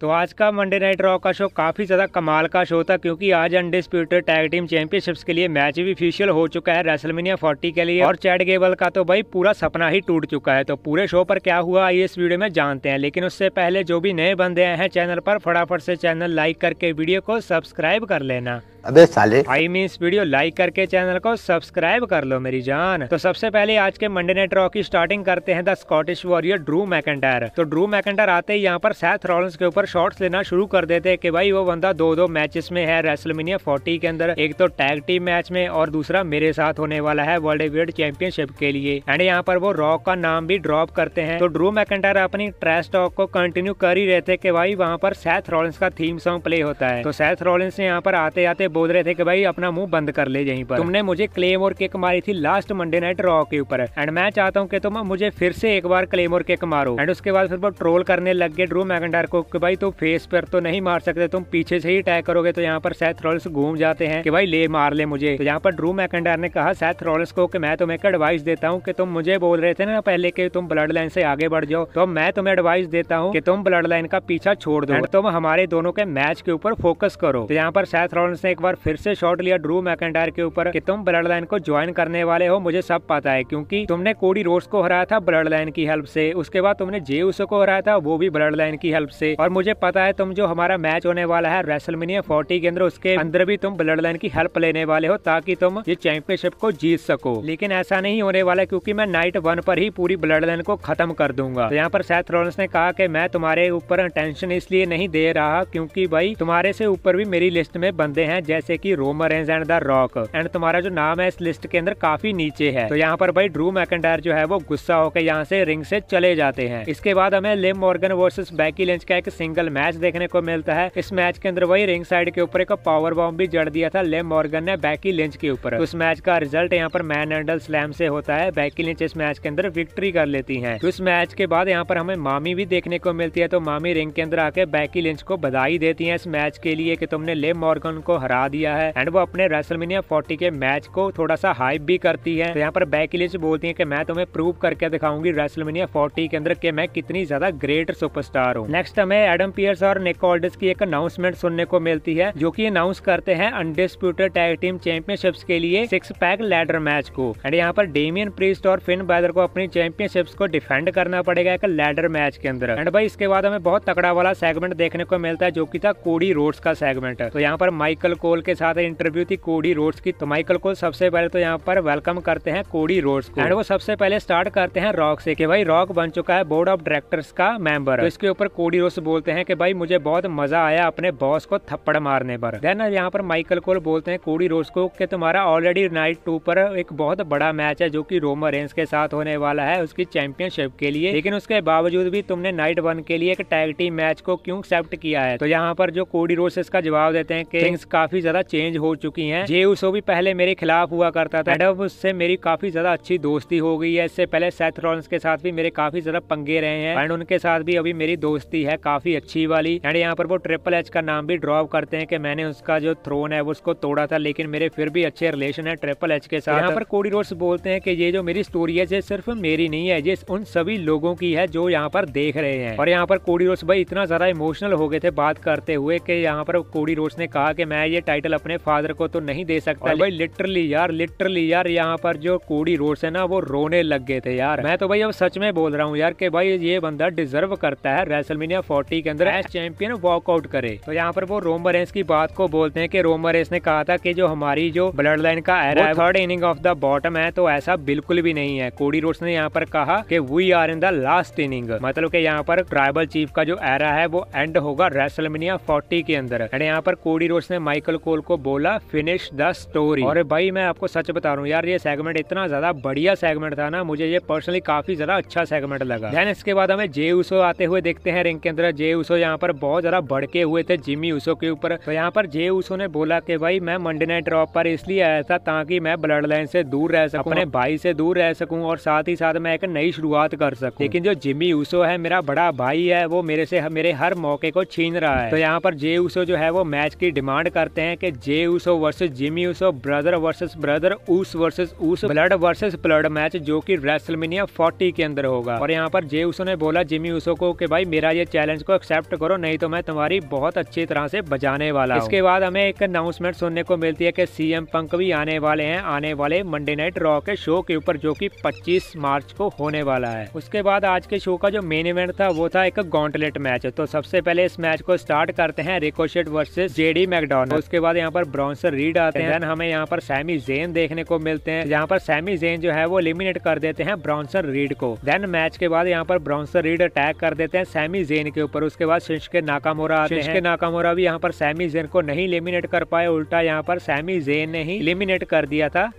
तो आज का मंडे नाइट रॉ का शो काफ़ी ज़्यादा कमाल का शो था क्योंकि आज अनडिस्प्यूटेड टैग टीम चैंपियनशिप्स के लिए मैच भी फिशियल हो चुका है रेसलमिनिया 40 के लिए और चैट गेबल का तो भाई पूरा सपना ही टूट चुका है तो पूरे शो पर क्या हुआ आइए इस वीडियो में जानते हैं लेकिन उससे पहले जो भी नए बंदे आए हैं चैनल पर फटाफट से चैनल लाइक करके वीडियो को सब्सक्राइब कर लेना अबे साले आई मीन वीडियो लाइक करके चैनल को सब्सक्राइब कर लो मेरी जान तो सबसे पहले आज के मंडे नाइट रॉ की स्टार्टिंग करते हैं the Scottish warrior Drew McIntyre तो ड्रू मैकेंटायर आते ही यहाँ पर सैथ रॉलिंस के ऊपर शॉर्ट्स लेना शुरू कर देते कि भाई वो बंदा दो दो मैचेस में है रेसलमिनिया फोर्टी के अंदर एक तो टैग टीम मैच में और दूसरा मेरे साथ होने वाला है वर्ल्ड हेवीवेट चैंपियनशिप के लिए एंड यहाँ पर वो रॉक का नाम भी ड्रॉप करते हैं तो ड्रू मैकेंटर अपनी ट्रेस टॉक को कंटिन्यू कर ही रहे थे कि भाई वहाँ पर सैथ रॉलिंस का थीम सॉन्ग प्ले होता है तो सैथ रॉलिंस ने यहाँ पर आते आते बोल रहे थे कि भाई अपना मुंह बंद कर ले यहीं पर तुमने मुझे क्लेम और किक मारी थी लास्ट मंडे नाइट रॉक के ऊपर एंड मैं चाहता हूँ कि तुम मुझे फिर से एक बार क्लेम और किक मारो एंड उसके बाद फिर वो ट्रोल करने लग गए ड्रू मैकेंटर को कि भाई तो फेस पर तो नहीं मार सकते तुम पीछे से ही अटैक करोगे तो यहाँ पर सैथ रोल्स घूम जाते हैं कि भाई ले मार ले मुझे तो यहाँ पर ड्रू मैकंडार ने कहा सैथ रोल्स को कि मैं तुम्हें एक एडवाइस देता हूँ कि तुम मुझे बोल रहे थे ना पहले कि तुम ब्लड लाइन से आगे बढ़ जाओ तो मैं तुम्हें एडवाइस देता हूँ कि तुम ब्लड लाइन का पीछा छोड़ दो तुम हमारे दोनों के मैच के ऊपर फोकस करो तो यहाँ पर सैथ रोल्स ने एक बार फिर से शॉर्ट लिया ड्रू मैकंडार के ऊपर की तुम ब्लड लाइन को ज्वाइन करने वाले हो मुझे सब पता है क्योंकि तुमने कोडी रोड्स को हराया था ब्लड लाइन की हेल्प से उसके बाद तुमने जे उसको हराया था वो भी ब्लड लाइन की हेल्प से और मुझे मुझे पता है तुम जो हमारा मैच होने वाला है रेसलमिनिया फोर्टी के अंदर उसके अंदर भी तुम ब्लड लाइन की हेल्प लेने वाले हो ताकि तुम ये चैंपियनशिप को जीत सको लेकिन ऐसा नहीं होने वाला क्यूँकी मैं नाइट वन पर ही पूरी ब्लड लाइन को खत्म कर दूंगा तो यहाँ पर सैथ रॉलन्स ने कहा की मैं तुम्हारे ऊपर टेंशन इसलिए नहीं दे रहा क्यूँकी भाई तुम्हारे से ऊपर भी मेरी लिस्ट में बंदे हैं जैसे कि Roman and the Rock and तुम्हारा जो नाम है इस लिस्ट के अंदर काफी नीचे है तो यहाँ पर भाई ड्रू मैकेंटायर जो है वो गुस्सा होकर यहाँ से रिंग से चले जाते हैं इसके बाद हमें Liv Morgan versus Becky Lynch का एक सिंगल सिंगल मैच देखने को मिलता है इस मैच के अंदर वही रिंग साइड के ऊपर एक पावर बॉम्ब भी जड़ दिया था लेम मॉर्गन ने बैकी लिंच के ऊपर उस मैच का रिजल्ट यहाँ पर मैन एंडल स्लैम से होता है बैकी लिंच इस मैच के अंदर विक्ट्री कर लेती है उस मैच के बाद यहाँ पर हमें मामी भी देखने को मिलती है तो मामी रिंग के अंदर आके बैकी लिंच को बधाई देती है इस मैच के लिए की तुमने लेम मॉर्गन को हरा दिया है एंड वो अपने रेसलमिनिया फोर्टी के मैच को थोड़ा सा हाइप भी करती है तो यहाँ पर बैकी लिंच बोलती है की मैं तुम्हें प्रूव करके दिखाऊंगी रेसलमिनिया फोर्टी के अंदर के मैं कितनी ज्यादा ग्रेट सुपरस्टार हूँ नेक्स्ट हमें एडम पियर्स और निक की एक अनाउंसमेंट सुनने को मिलती है जो की अनाउंस करते हैं अनडिस्प्यूटेड टैग टीम चैंपियनशिप के लिए सिक्स पैक लैडर मैच को एंड यहाँ पर डेमियन प्रीस्ट और फिन बैदर को अपनी चैंपियनशिप को डिफेंड करना पड़ेगा एक लैडर मैच के अंदर एंड भाई इसके बाद हमें बहुत तकड़ा वाला सेगमेंट देखने को मिलता है जो की था कोडी रोड्स का सेगमेंट तो यहाँ पर माइकल कोल के साथ इंटरव्यू थी कोडी रोड्स की तो माइकल कोल सबसे पहले तो यहाँ पर वेलकम करते हैं कोडी रोड्स को एंड वो सबसे पहले स्टार्ट करते हैं रॉक से कि भाई रॉक बन चुका है बोर्ड ऑफ डायरेक्टर्स का मेंबर तो इसके ऊपर कोडी रोड्स बोलते बोलते हैं कि भाई मुझे बहुत मजा आया अपने बॉस को थप्पड़ मारने पर देन यहाँ पर माइकल कोल बोलते हैं कोडी रोज को कि तुम्हारा ऑलरेडी नाइट टू पर एक बहुत बड़ा मैच है जो कि रोमर रेंस के साथ होने वाला है उसकी चैंपियनशिप के लिए लेकिन उसके बावजूद भी तुमने नाइट वन के लिए एक टैग टीम मैच को क्यूँ एक्सेप्ट किया है तो यहाँ पर जो कोडी रोज इसका जवाब देते हैं की थिंग्स काफी ज्यादा चेंज हो चुकी है जे उसो भी पहले मेरे खिलाफ हुआ करता था अब उससे मेरी काफी ज्यादा अच्छी दोस्ती हो गई है इससे पहले सेथ रॉन्स के साथ भी मेरे काफी ज्यादा पंगे रहे हैं एंड उनके साथ भी अभी मेरी दोस्ती है काफी अच्छी वाली एंड यहाँ पर वो ट्रिपल एच का नाम भी ड्रॉप करते हैं कि मैंने उसका जो थ्रोन है उसको तोड़ा था लेकिन मेरे फिर भी अच्छे रिलेशन है ट्रिपल एच के साथ यहाँ पर कोडी रोड्स बोलते हैं कि ये जो मेरी स्टोरी है ये सिर्फ मेरी नहीं है ये उन सभी लोगों की है जो यहाँ पर देख रहे हैं और यहाँ पर कोडी रोड्स भाई इतना ज्यादा इमोशनल हो गए थे बात करते हुए कि यहाँ पर कोडी रोड्स ने कहा कि मैं ये टाइटल अपने फादर को तो नहीं दे सकता भाई लिटरली यार लिटरली यार यहाँ पर जो कोडी रोड्स है ना वो रोने लग गए थे यार मैं तो भाई अब सच में बोल रहा हूँ यार कि भाई ये बंदा डिजर्व करता है रेसलमीनिया फोर्टी के अंदर एज चैंपियन वॉकआउट करे तो यहाँ पर वो रोमर रेंस की बात को बोलते हैं कि रोमर रेंस ने कहा था कि जो हमारी जो ब्लड लाइन का एरा है third inning of the bottom है तो ऐसा बिल्कुल भी नहीं है कोडी रोड्स ने यहाँ पर कहा कि we are in the last inning मतलब कि यहाँ पर ट्राइबल चीफ का जो एरा है वो एंड होगा रेसलमिनिया फोर्टी के अंदर एंड यहाँ पर कोडी रोड्स ने माइकल कोल को बोला फिनिश द स्टोरी और भाई मैं आपको सच बता रहा हूँ यार ये सेगमेंट इतना ज्यादा बढ़िया सेगमेंट था ना मुझे ये पर्सनली काफी ज्यादा अच्छा सेगमेंट लगा इसके बाद हमें जे आते हुए देखते हैं रिंग के अंदर जे उसो यहाँ पर बहुत ज़्यादा भड़के हुए थे जिमी उसो के ऊपर तो यहाँ पर जे उसो ने बोला कि भाई मैं मंडे नाइट ड्रॉप पर इसलिए आया था ताकि मैं ब्लड लाइन से दूर रह सकूं अपने भाई से दूर रह सकूं और साथ ही साथ मैं एक नई शुरुआत कर सकूं लेकिन जो जिमी उसो है मेरा बड़ा भाई है वो मेरे से मेरे हर मौके को छीन रहा है तो यहाँ पर जे उसो जो है वो मैच की डिमांड करते हैं की Jey Uso versus Jimmy Uso brother versus brother us versus us blood versus blood match जो की रेसलमिनिया फोर्टी के अंदर होगा और यहाँ पर जे उसो ने बोला जिमी उसो को भाई मेरा ये चैलेंज को एक्सेप्ट करो नहीं तो मैं तुम्हारी बहुत अच्छी तरह से बजाने वाला इसके बाद हमें एक अनाउंसमेंट सुनने को मिलती है की सीएम पंक भी आने वाले हैं आने वाले मंडे नाइट रॉ के शो के ऊपर जो की पच्चीस मार्च को होने वाला है उसके बाद आज के शो का जो मेन इवेंट था वो था एक गॉन्टलेट मैच तो सबसे पहले इस मैच को स्टार्ट करते हैं रिकोशेट वर्सेस जेडी मैकडोनल्ड उसके बाद यहाँ पर ब्रॉन्सर रीड आते हैं हमें यहाँ पर सैमी जेन देखने को मिलते हैं यहाँ पर सैमी जेन जो है वो एलिमिनेट कर देते हैं ब्रॉन्सर रीड को देन मैच के बाद यहाँ पर ब्रॉन्सर रीड अटैक कर देते हैं सैमी जेन के ऊपर उसके बाद हो रहा है नाकाम हो नाकामोरा भी यहाँ पर सैमी जेन को नहीं लेमिनेट कर पाए उल्टा यहाँ पर सैमी जेन ने ही लेमिनेट कर दिया था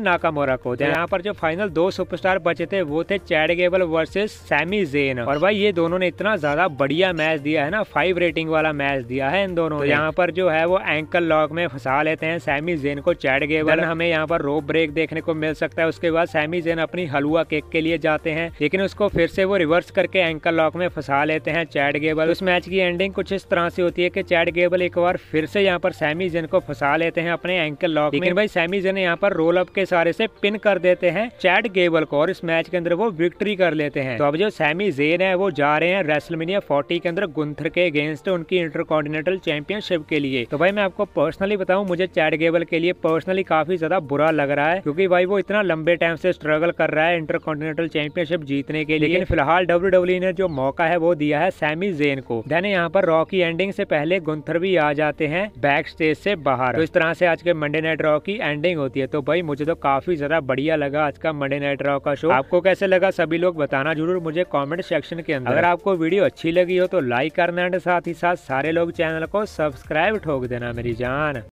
नाकाम हो को तो यहाँ पर जो फाइनल दो सुपरस्टार बचे थे वो थे Chad Gable versus Sami Zayn और भाई ये दोनों ने इतना ज्यादा बढ़िया मैच दिया है ना फाइव रेटिंग वाला मैच दिया है इन दोनों तो यहाँ पर जो है वो एंकल लॉक में फंसा लेते हैं सैमी जेन को चैड गेबल हमें यहाँ पर रोप ब्रेक देखने को मिल सकता है उसके बाद सैमी जेन अपनी हलुआ केक के लिए जाते हैं लेकिन उसको फिर से वो रिवर्स करके एंकल लॉक में फंसा लेते हैं चैड गेबल वेल उस मैच की एंडिंग कुछ इस तरह से होती है कि चैट गेबल एक बार फिर से यहाँ पर सैमी जेन को फंसा लेते हैं अपने एंकल लॉक लेकिन भाई सैमी जेन यहाँ पर रोल अप के सारे से पिन कर देते हैं चैट गेबल को और इस मैच के अंदर वो विक्ट्री कर लेते हैं तो अब जो सैमी जेन है वो जा रहे हैं रेसलमिनिया फोर्टी के अंदर गुंथर के अगेंस्ट उनकी इंटरकॉन्टिनेंटल चैंपियनशिप के लिए तो भाई मैं आपको पर्सनली बताऊँ मुझे चैट गेबल के लिए पर्सनली काफी ज्यादा बुरा लग रहा है क्योंकि भाई वो इतना लंबे टाइम से स्ट्रगल कर रहा है इंटरकॉन्टिनेंटल चैंपियनशिप जीतने के लिए लेकिन फिलहाल डब्ल्यू e ने जो मौका है वो दिया है सैमी जेन सेन को देन यहाँ पर रॉकी की एंडिंग से पहले गुंथर भी आ जाते हैं बैक स्टेज से बाहर तो इस तरह से आज के मंडे नाइट रॉ की एंडिंग होती है तो भाई मुझे तो काफी ज्यादा बढ़िया लगा आज का मंडे नाइट रॉ का शो आपको कैसे लगा सभी लोग बताना जरूर मुझे कॉमेंट सेक्शन के अंदर अगर आपको वीडियो अच्छी लगी हो तो लाइक करना एंड साथ ही साथ सारे लोग चैनल को सब्सक्राइब ठोक देना मेरी जान